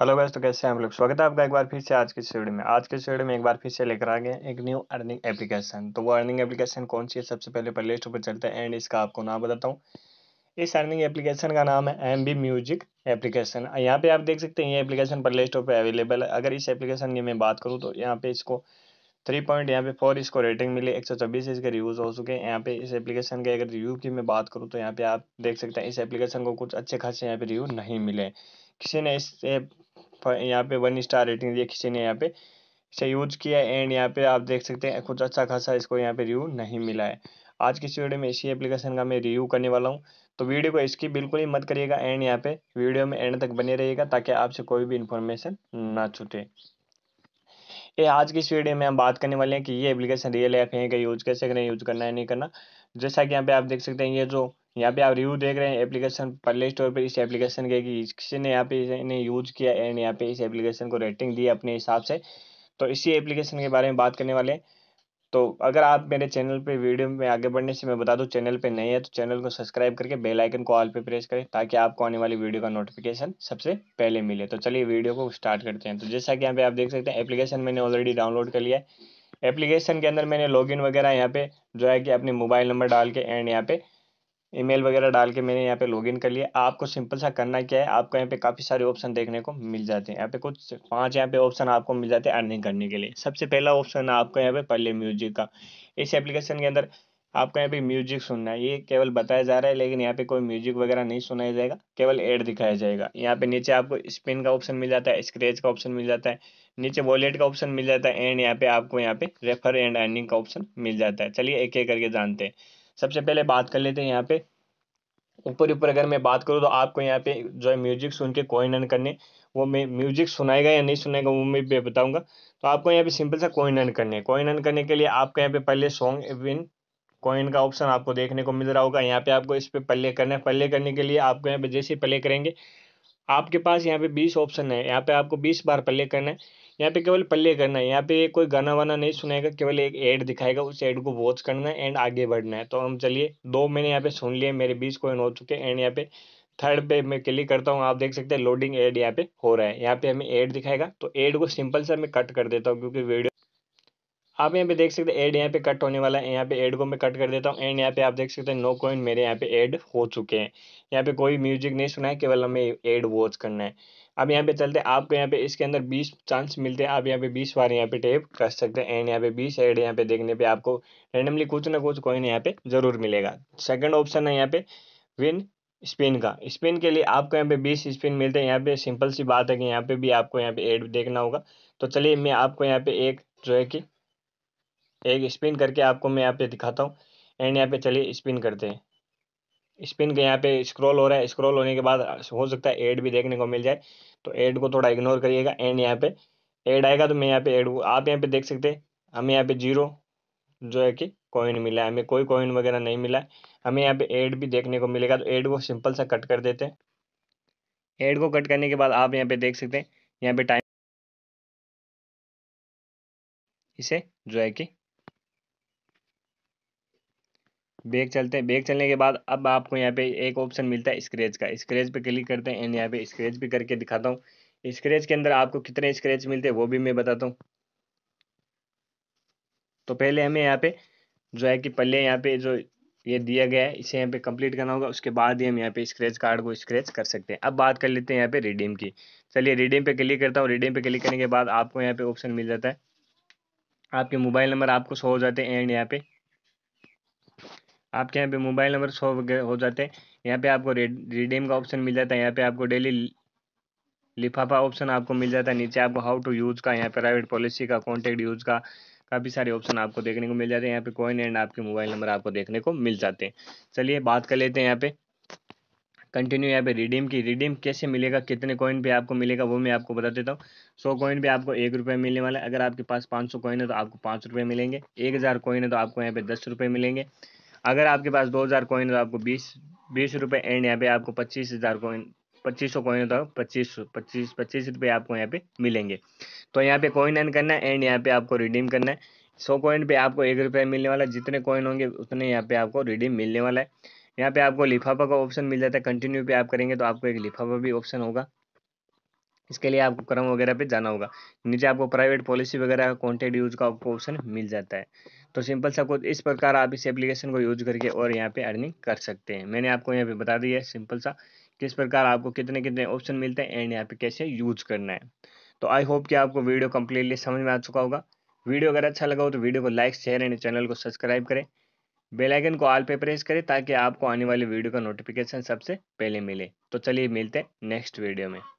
hello guys तो कैसे हैं आप लोग स्वागत है आपका एक बार फिर से आज के सीरीड में आज के सीरीड में एक बार फिर से लेकर आ गए एक न्यू अर्निंग एप्लीकेशन तो वो अर्निंग एप्लीकेशन कौन सी है सबसे पहले प्ले स्टोर पर चलते हैं एंड इसका आपको नाम बताता हूँ इस अर्निंग एप्लीकेशन का नाम है एम बी म्यूजिक एप्लीकेशन यहाँ पे आप देख सकते हैं ये एप्लीकेशन प्ले स्टोर पर अवेलेबल है अगर इस एप्लीकेशन की मैं बात करूँ तो यहाँ पे इसको थ्री पॉइंट यहाँ पे फोर इसको रेटिंग मिली एक सौ छब्बीस इसके रिव्यूज़ हो चुके हैं यहाँ पे इस एप्लीकेशन के अगर रिव्यू की मैं बात करूँ तो यहाँ पे आप देख सकते हैं इस एप्लीकेशन को कुछ अच्छे खासे यहाँ पे रिव्यू नहीं मिले किसी ने इस यहाँ पे वन स्टार रेटिंग दी किसी ने यहाँ पे इसे यूज किया एंड यहाँ पे आप देख सकते हैं कुछ अच्छा खासा इसको यहाँ पे रिव्यू नहीं मिला है आज की इस वीडियो में इसी एप्लीकेशन का मैं रिव्यू करने वाला हूँ तो वीडियो को इसकी बिल्कुल ही मत करिएगा एंड यहाँ पे वीडियो में एंड तक बने रहिएगा ताकि आपसे कोई भी इन्फॉर्मेशन ना छूटे ये आज की इस वीडियो में हम बात करने वाले हैं कि ये एप्लीकेशन रियल ऐप है का यूज कैसे करें यूज करना है नहीं करना जैसा कि यहाँ पे आप देख सकते हैं ये जो यहाँ पे आप रिव्यू देख रहे हैं एप्लीकेशन प्ले स्टोर पर इस एप्लीकेशन के किसी ने यहाँ पे इन्हें यूज किया एंड यहाँ पे इस एप्लीकेशन को रेटिंग दी अपने हिसाब से तो इसी एप्लीकेशन के बारे में बात करने वाले हैं तो अगर आप मेरे चैनल पे वीडियो में आगे बढ़ने से मैं बता दूं चैनल पे नहीं है तो चैनल को सब्सक्राइब करके बेल आइकन को ऑल पे प्रेस करें ताकि आपको आने वाली वीडियो का नोटिफिकेशन सबसे पहले मिले तो चलिए वीडियो को स्टार्ट करते हैं तो जैसा कि यहाँ पे आप देख सकते हैं एप्लीकेशन मैंने ऑलरेडी डाउनलोड कर लिया है एप्लीकेशन के अंदर मैंने इन वगैरह यहाँ पे जो है कि अपने मोबाइल नंबर डाल के एंड यहाँ पे ईमेल वगैरह डाल के मैंने यहाँ पे लॉगिन कर लिया आपको सिंपल सा करना क्या है आपको यहाँ पे काफ़ी सारे ऑप्शन देखने को मिल जाते हैं यहाँ पे कुछ पांच यहाँ पे ऑप्शन आपको मिल जाते हैं अर्निंग करने के लिए सबसे पहला ऑप्शन है आपको यहाँ पे पहले म्यूजिक का इस एप्लीकेशन के अंदर आपको यहाँ पे म्यूजिक सुनना है ये केवल बताया जा रहा है लेकिन यहाँ पे कोई म्यूजिक वगैरह नहीं सुनाया जाएगा केवल एड दिखाया जाएगा यहाँ पे नीचे आपको स्पिन का ऑप्शन मिल जाता है स्क्रेच का ऑप्शन मिल जाता है नीचे वॉलेट का ऑप्शन मिल जाता है एंड यहाँ पे आपको यहाँ पे रेफर एंड अर्निंग का ऑप्शन मिल जाता है चलिए एक एक करके जानते हैं सबसे पहले बात कर लेते हैं यहाँ पे ऊपर ऊपर अगर मैं बात करूँ तो आपको यहाँ पे जो है म्यूजिक सुन के कोइन अर्न करने वो मैं म्यूजिक सुनाएगा या नहीं सुनाएगा वो मैं बताऊंगा तो आपको यहाँ पे सिंपल सा कोइन अर्न करने कोइन अर्न करने के लिए आपको यहाँ पे पहले सॉन्ग विन कॉइन का ऑप्शन आपको देखने को मिल रहा होगा यहाँ पे आपको इस पर पल्ले करना है पल्ले करने के लिए आपको यहाँ पे जैसे ही पल्ले करेंगे आपके पास यहाँ पे बीस ऑप्शन है यहाँ पे आपको बीस बार पल्ले करना है यहाँ पे केवल पल्ले करना है यहाँ पे कोई गाना वाना नहीं सुनाएगा केवल एक एड दिखाएगा उस एड को वॉच करना है एंड आगे बढ़ना है तो हम चलिए दो मैंने यहाँ पे सुन लिए मेरे बीच कोइन हो चुके एंड यहाँ पे थर्ड पे मैं क्लिक करता हूँ आप देख सकते हैं लोडिंग एड यहाँ पे हो रहा है यहाँ पे हमें एड दिखाएगा तो एड को सिंपल से मैं कट कर देता हूँ क्योंकि वीडियो आप यहाँ पे देख सकते हैं एड यहाँ पे कट होने वाला है यहाँ पे एड को मैं कट कर देता हूँ एंड यहाँ पे आप देख सकते हैं नो कॉइन मेरे यहाँ पे एड हो चुके हैं यहाँ पे कोई म्यूजिक नहीं सुना है केवल हमें एड वॉच करना है अब यहाँ पे चलते हैं आपको यहाँ पे इसके अंदर 20 चांस मिलते हैं आप यहाँ पे 20 बार यहाँ पे टेप कर सकते हैं एंड यहाँ पे 20 एड यहाँ पे देखने पे आपको रेंडमली कुछ ना कुछ कॉइन यहाँ पे जरूर मिलेगा सेकंड ऑप्शन है यहाँ पे विन स्पिन का स्पिन के लिए आपको यहाँ पे 20 स्पिन मिलते हैं यहाँ पे सिंपल सी बात है कि यहाँ पे भी आपको यहाँ पे एड देखना होगा तो चलिए मैं आपको यहाँ पे एक जो है कि एक स्पिन करके आपको मैं यहाँ पे दिखाता हूँ एंड यहाँ पे चलिए स्पिन करते हैं स्पिन के यहाँ पे स्क्रॉल हो रहा है स्क्रॉल होने के बाद हो सकता है एड भी देखने को मिल जाए तो एड को थोड़ा इग्नोर करिएगा एंड यहाँ पे एड आएगा तो मैं यहाँ पे एड आप यहाँ पे देख सकते हैं हमें यहाँ पे जीरो जो है कि कॉइन मिला है हमें कोई कॉइन वगैरह नहीं मिला है हमें यहाँ पे एड भी देखने को मिलेगा तो एड को सिंपल सा कट कर देते हैं एड को कट करने के बाद आप यहाँ पे देख सकते हैं यहाँ पे टाइम इसे जो है कि बैग चलते हैं बैग चलने के बाद अब आपको यहाँ पे एक ऑप्शन मिलता है स्क्रेच का स्क्रेच पे क्लिक करते हैं एंड यहाँ पे स्क्रेच भी करके दिखाता हूँ स्क्रेच के अंदर आपको कितने स्क्रेच मिलते हैं वो भी मैं बताता हूँ तो पहले हमें यहाँ पे जो है कि पहले यहाँ पे जो ये दिया गया है इसे यहाँ पे कंप्लीट करना होगा उसके बाद ही हम यहाँ पे स्क्रैच कार्ड को स्क्रैच कर सकते हैं अब बात कर लेते हैं यहाँ पे रिडीम की चलिए रिडीम पे क्लिक करता हूँ रिडीम पे क्लिक करने के बाद आपको यहाँ पे ऑप्शन मिल जाता है आपके मोबाइल नंबर आपको शो हो जाते हैं एंड यहाँ पे आपके यहाँ पे मोबाइल नंबर शो हो जाते हैं यहाँ पे आपको रिडीम का ऑप्शन मिल जाता है यहाँ पे आपको डेली लिफाफा ऑप्शन आपको मिल जाता है नीचे आपको हाउ टू यूज़ का यहाँ पे प्राइवेट पॉलिसी का कॉन्टैक्ट यूज़ का काफ़ी सारे ऑप्शन आपको देखने को मिल जाते हैं यहाँ पे कॉइन एंड आपके मोबाइल नंबर आपको देखने को मिल जाते हैं चलिए बात कर लेते हैं यहाँ पे कंटिन्यू यहाँ पे रिडीम की रिडीम कैसे मिलेगा कितने कॉइन पे आपको मिलेगा वो मैं आपको बता देता हूँ सौ कॉइन पे आपको एक रुपये मिलने वाला है अगर आपके पास पाँच सौ कॉइन है तो आपको पाँच रुपये मिलेंगे एक हज़ार कॉइन है तो आपको यहाँ पे दस रुपये मिलेंगे अगर आपके पास दो हज़ार कोइन तो आपको बीस बीस रुपये एंड यहाँ पे आपको पच्चीस हज़ार कोइन पच्चीस सौ कोइन होता है तो पच्चीस पच्चीस पच्चीस रुपये आपको यहाँ पे मिलेंगे तो यहाँ पे कोइन एन करना है एंड यहाँ पे आपको रिडीम करना है सौ कोइन पे आपको एक रुपये मिलने वाला है जितने कोइन होंगे उतने यहाँ पे आपको रिडीम मिलने वाला है यहाँ पे आपको लिफाफा का ऑप्शन मिल जाता है कंटिन्यू पे आप करेंगे तो आपको एक लिफाफा भी ऑप्शन होगा इसके लिए आपको क्रम वगैरह पे जाना होगा नीचे आपको प्राइवेट पॉलिसी वगैरह का कॉन्टेक्ट यूज का आपको ऑप्शन मिल जाता है तो सिंपल सा कुछ इस प्रकार आप इस एप्लीकेशन को यूज करके और यहाँ पे अर्निंग कर सकते हैं मैंने आपको यहाँ पे बता दिया है सिंपल सा किस प्रकार आपको कितने कितने ऑप्शन मिलते हैं एंड यहाँ पे कैसे यूज करना है तो आई होप कि आपको वीडियो कम्प्लीटली समझ में आ चुका होगा वीडियो अगर अच्छा लगा हो तो वीडियो को लाइक शेयर एंड चैनल को सब्सक्राइब करें बेलाइकन को ऑल पे प्रेस करें ताकि आपको आने वाले वीडियो का नोटिफिकेशन सबसे पहले मिले तो चलिए मिलते हैं नेक्स्ट वीडियो में